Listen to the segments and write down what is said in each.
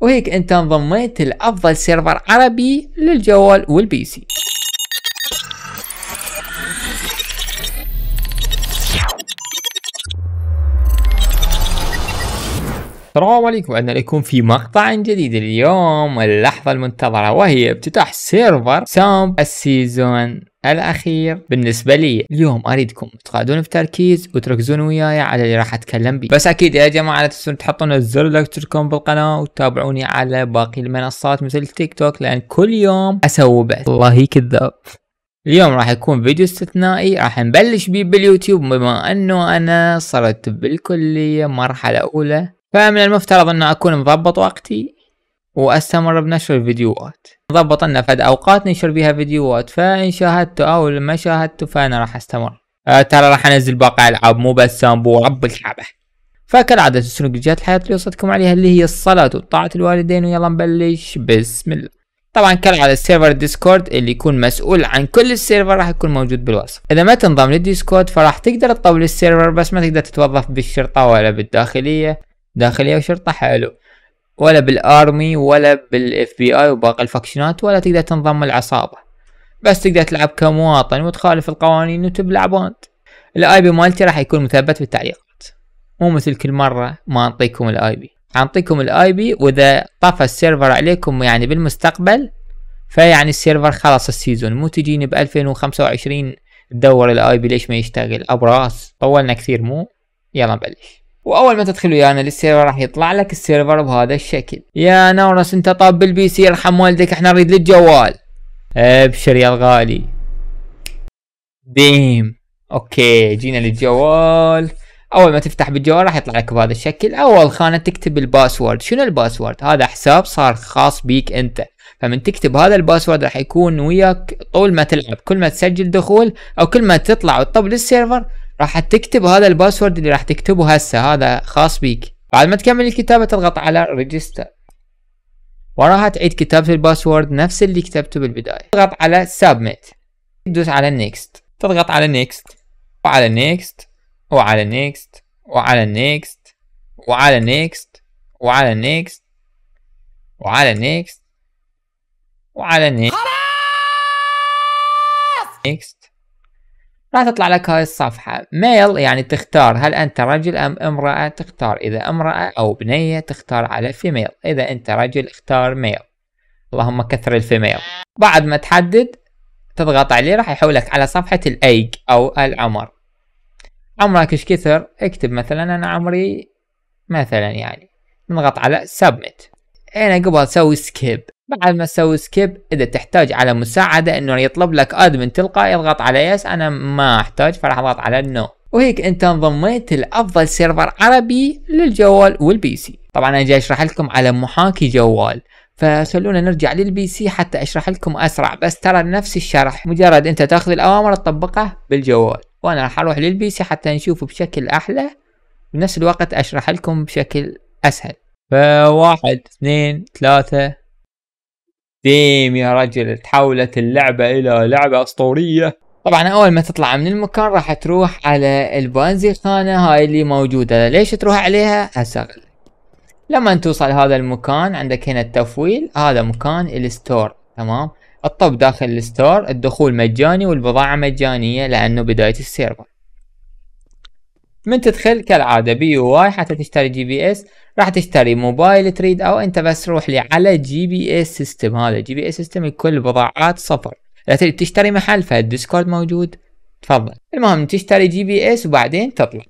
وهيك انت انضميت لافضل سيرفر عربي للجوال سي السلام عليكم عندنا لكم في مقطع جديد اليوم اللحظة المنتظرة وهي افتتاح سيرفر سام السيزون الاخير بالنسبه لي اليوم اريدكم تقعدون تركيز وتركزون وياي على اللي راح اتكلم بيه بس اكيد يا جماعه لا تنسون تحطون الزر لايكتركم بالقناه وتتابعوني على باقي المنصات مثل تيك توك لان كل يوم اسوي بث والله كذاب اليوم راح يكون فيديو استثنائي راح نبلش بيه باليوتيوب بما انه انا صرت بالكليه مرحله اولى فمن المفترض أن أكون مضبط وقتي وأستمر بنشر الفيديوهات مضبط أن فد أوقات ننشر بها فيديوهات فإن شاهدته أو ما شاهدته فأنا راح أستمر أه، ترى راح أنزل باقي ألعاب مو بس سامبو رب الكعبة فكالعادة تنسون جهات الحياة اللي وصلتكم عليها اللي هي الصلاة وطاعة الوالدين ويلا نبلش بسم الله طبعا كالعادة سيرفر ديسكورد اللي يكون مسؤول عن كل السيرفر راح يكون موجود بالوصف اذا ما تنضم للديسكورد فراح تقدر تطول السيرفر بس ما تقدر تتوظف بالشرطة ولا بالداخلية داخليه وشرطه حلو ولا بالارمي ولا بالاف بي اي وباقي الفاكشنات ولا تقدر تنضم العصابه بس تقدر تلعب كمواطن وتخالف القوانين وتبلع بوند الاي بي مالتي راح يكون مثبت بالتعليقات مو مثل كل مره ما انطيكم الاي بي اعطيكم الاي بي واذا طفى السيرفر عليكم يعني بالمستقبل فيعني السيرفر خلص السيزون مو تجيني ب 2025 تدور الاي بي ليش ما يشتغل ابراس طولنا كثير مو يلا نبلش واول ما تدخل ويانا للسيرفر راح يطلع لك السيرفر بهذا الشكل يا نورس انت طاب بالبي سي يرحم والدك احنا نريد للجوال ابشر إيه، يا الغالي ديم اوكي جينا للجوال اول ما تفتح بالجوال راح يطلع لك بهذا الشكل اول خانه تكتب الباسورد شنو الباسورد هذا حساب صار خاص بيك انت فمن تكتب هذا الباسورد راح يكون وياك طول ما تلعب كل ما تسجل دخول او كل ما تطلع وتطب للسيرفر راح تكتب هذا الباسورد اللي راح تكتبه هسه هذا خاص بيك بعد ما تكمل الكتابة تضغط على ريجستر وراها تعيد كتابة الباسورد نفس اللي كتبته بالبداية تضغط على سبميت تدوس على next تضغط على next وعلى next وعلى next وعلى next وعلى next وعلى next وعلى next وعلى next next راح تطلع لك هاي الصفحة ميل يعني تختار هل أنت رجل أم امرأة تختار إذا امرأة أو بنية تختار على فيميل إذا أنت رجل اختار ميل اللهم كثر الفيميل بعد ما تحدد تضغط عليه راح يحولك على صفحة الأيج أو العمر عمرك ايش كثر اكتب مثلا أنا عمري مثلا يعني نضغط على سبميت هنا قبل سوي سكيب بعد ما تسوي سكيب اذا تحتاج على مساعدة انه يطلب لك ادمن تلقائي اضغط على يس انا ما احتاج فراح اضغط على نو وهيك انت انضميت لافضل سيرفر عربي للجوال والبي سي طبعا انا جاي اشرح لكم على محاكي جوال فخلونا نرجع للبي سي حتى اشرح لكم اسرع بس ترى نفس الشرح مجرد انت تاخذ الاوامر تطبقه بالجوال وانا راح اروح للبي سي حتى نشوفه بشكل احلى بنفس الوقت اشرح لكم بشكل اسهل فواحد اثنين ثلاثة ديم يا رجل تحولت اللعبة إلى لعبة أسطورية طبعا أول ما تطلع من المكان راح تروح على البانزي خانة هاي اللي موجودة ليش تروح عليها هسه لما توصل هذا المكان عندك هنا التفويل هذا مكان الستور تمام الطب داخل الستور الدخول مجاني والبضاعة مجانية لأنه بداية السيرفر من تدخل كالعادة بي يو واي حتى تشتري جي بي اس راح تشتري موبايل تريد او انت بس روح لي على جي بي اس سيستم هذا جي بي اس سيستم كل بضاعات صفر اذا تريد تشتري محل فالديسكورد موجود تفضل المهم تشتري جي بي اس وبعدين تطلع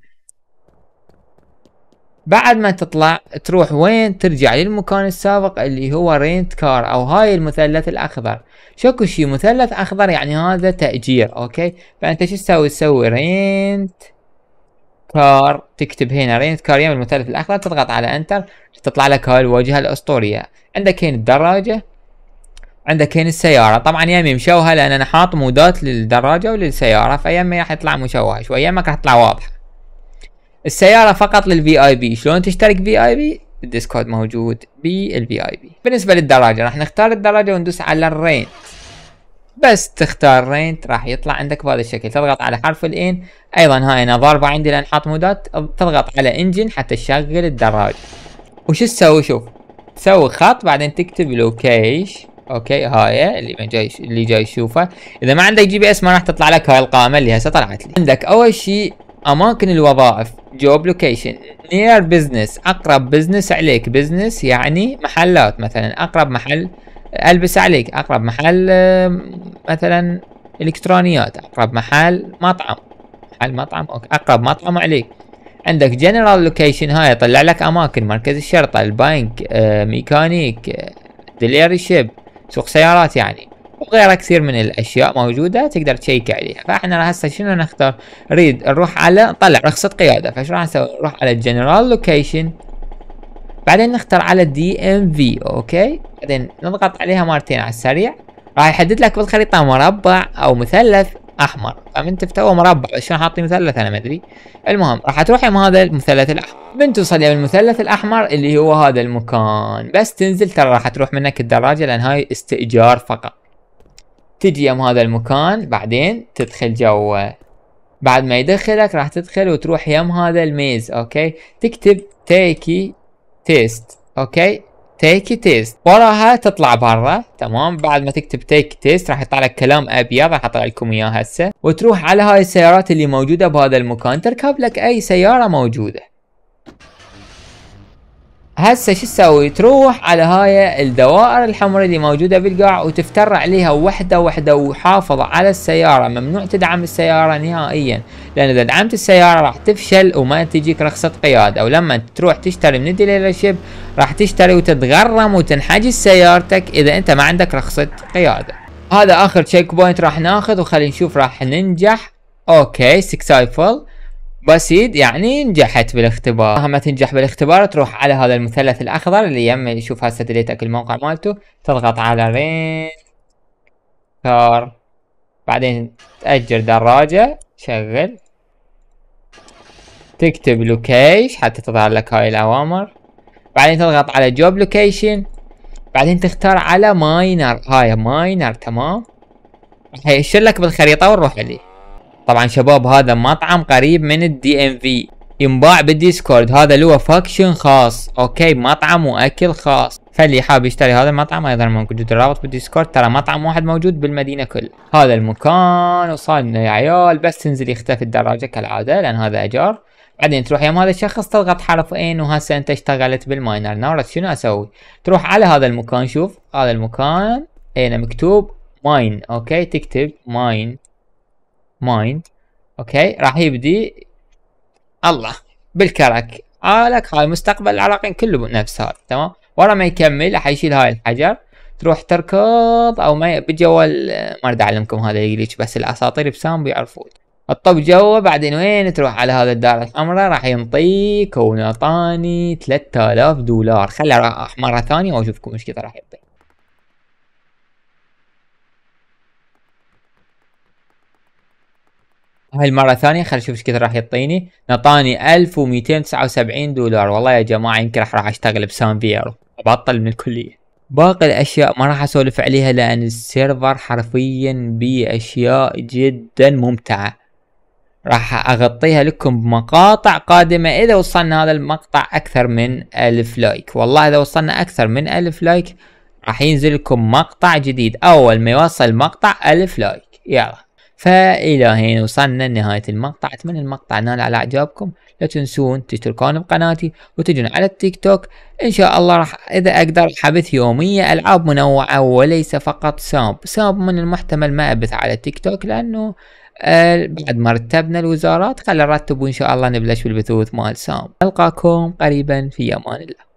بعد ما تطلع تروح وين ترجع للمكان السابق اللي هو رينت كار او هاي المثلث الاخضر شكو شي مثلث اخضر يعني هذا تأجير اوكي فانت شو تسوي تسوي رينت كار تكتب هنا رينت يم المثلث الاخضر تضغط على انتر تطلع لك هاي الواجهه الاسطوريه عندك هنا الدراجه عندك هنا السيارة طبعا يمي مشوهة لان انا حاط مودات للدراجة وللسيارة فيمي راح يطلع مشوهة شوية يمك راح تطلع واضحة السيارة فقط للفي اي بي شلون تشترك في اي بي الديسكود موجود بالفي اي بي بالنسبة للدراجة راح نختار الدراجة وندوس على الرينت بس تختار رينت راح يطلع عندك بهذا الشكل تضغط على حرف الان ايضا هاي انا ضاربه عندي لان حاط مودات تضغط على انجن حتى تشغل الدراج وش تسوي شوف تسوي خط بعدين تكتب لوكيش اوكي هاي اللي جاي اللي جاي يشوفه اذا ما عندك جي بي اس ما راح تطلع لك هاي القائمه اللي هسه طلعت لي عندك اول شيء اماكن الوظائف جوب لوكيشن نير بزنس اقرب بزنس عليك بزنس يعني محلات مثلا اقرب محل البس عليك اقرب محل مثلا الكترونيات اقرب محل مطعم محل مطعم أوكي. اقرب مطعم عليك عندك جنرال لوكيشن هاي طلع لك اماكن مركز الشرطه البنك آه، ميكانيك آه، دليري شيب سوق سيارات يعني وغيرها كثير من الاشياء موجوده تقدر تشيك عليها فاحنا هسه شنو نختار نريد نروح على طلع رخصه قياده فايش راح نسوي نروح على الجنرال لوكيشن بعدين نختار على دي ام في اوكي بعدين نضغط عليها مرتين على السريع راح يحدد لك بالخريطه مربع او مثلث احمر فمن تو مربع شلون حاطين مثلث انا ما ادري المهم راح تروح يم هذا المثلث الاحمر من توصل يم المثلث الاحمر اللي هو هذا المكان بس تنزل ترى راح تروح منك الدراجه لان هاي استئجار فقط تجي يم هذا المكان بعدين تدخل جوا بعد ما يدخلك راح تدخل وتروح يم هذا الميز اوكي تكتب تيكي تيست اوكي تيك تيست وراها تطلع برا تمام بعد ما تكتب تيك تيست راح يطلع لك كلام ابيض راح اطلع لكم اياه هسه وتروح على هاي السيارات اللي موجوده بهذا المكان تركب لك اي سياره موجوده هسه شو تسوي تروح على هاي الدوائر الحمراء اللي موجوده بالقاع وتفتر عليها وحده وحده وحافظ على السياره ممنوع تدعم السياره نهائيا لان اذا دعمت السياره راح تفشل وما تجيك رخصه قياده ولما تروح تشتري من الديلرشيب راح تشتري وتتغرم وتنحجز سيارتك اذا انت ما عندك رخصه قياده هذا اخر تشيك بوينت راح ناخذ وخلي نشوف راح ننجح اوكي سكسايفل بسيط يعني نجحت بالاختبار مهما تنجح بالاختبار تروح على هذا المثلث الاخضر اللي يم يشوف هسه دليتك الموقع مالته تضغط على رين كار بعدين تأجر دراجة شغل تكتب لوكيش حتى تظهر لك هاي الاوامر بعدين تضغط على جوب لوكيشن بعدين تختار على ماينر هاي ماينر تمام راح لك بالخريطة ونروح عليه طبعا شباب هذا مطعم قريب من الدي ام في ينباع بالديسكورد هذا له فاكشن خاص اوكي مطعم واكل خاص فاللي حاب يشتري هذا المطعم ايضا موجود الرابط بالديسكورد ترى مطعم واحد موجود بالمدينه كل هذا المكان وصلنا يا عيال بس تنزل يختفي الدراجه كالعاده لان هذا اجار بعدين تروح يم هذا الشخص تضغط حرف ان وهسه انت اشتغلت بالماينر نورت شنو اسوي تروح على هذا المكان شوف هذا المكان هنا مكتوب ماين اوكي تكتب ماين ماين اوكي راح يبدي الله بالكرك عالك هاي مستقبل العراقيين كله نفس هذا تمام ورا ما يكمل راح يشيل هاي الحجر تروح تركض او ما بجوال ما اريد اعلمكم هذا الجليتش بس الاساطير بسام بيعرفون الطب جوا بعدين وين تروح على هذا الدار الحمراء راح ينطيك ونعطاني 3000 دولار خلي اروح مره ثانيه واشوفكم ايش كذا راح يعطي هاي المرة الثانية خلينا نشوف ايش كثر راح يعطيني نطاني 1279 دولار والله يا جماعة يمكن راح اشتغل بسان فيرو ابطل من الكلية باقي الاشياء ما راح اسولف عليها لان السيرفر حرفيا بيه اشياء جدا ممتعة راح اغطيها لكم بمقاطع قادمة اذا وصلنا هذا المقطع اكثر من الف لايك والله اذا وصلنا اكثر من الف لايك راح ينزل لكم مقطع جديد اول ما يوصل مقطع الف لايك يلا فإلى هنا وصلنا لنهاية المقطع أتمنى المقطع نال على إعجابكم لا تنسون تشتركون بقناتي وتجون على التيك توك إن شاء الله راح إذا أقدر حبث يومية ألعاب منوعة وليس فقط ساب ساب من المحتمل ما أبث على التيك توك لأنه آه بعد ما رتبنا الوزارات خلينا نرتب وإن شاء الله نبلش بالبثوث مال ساب ألقاكم قريبا في أمان الله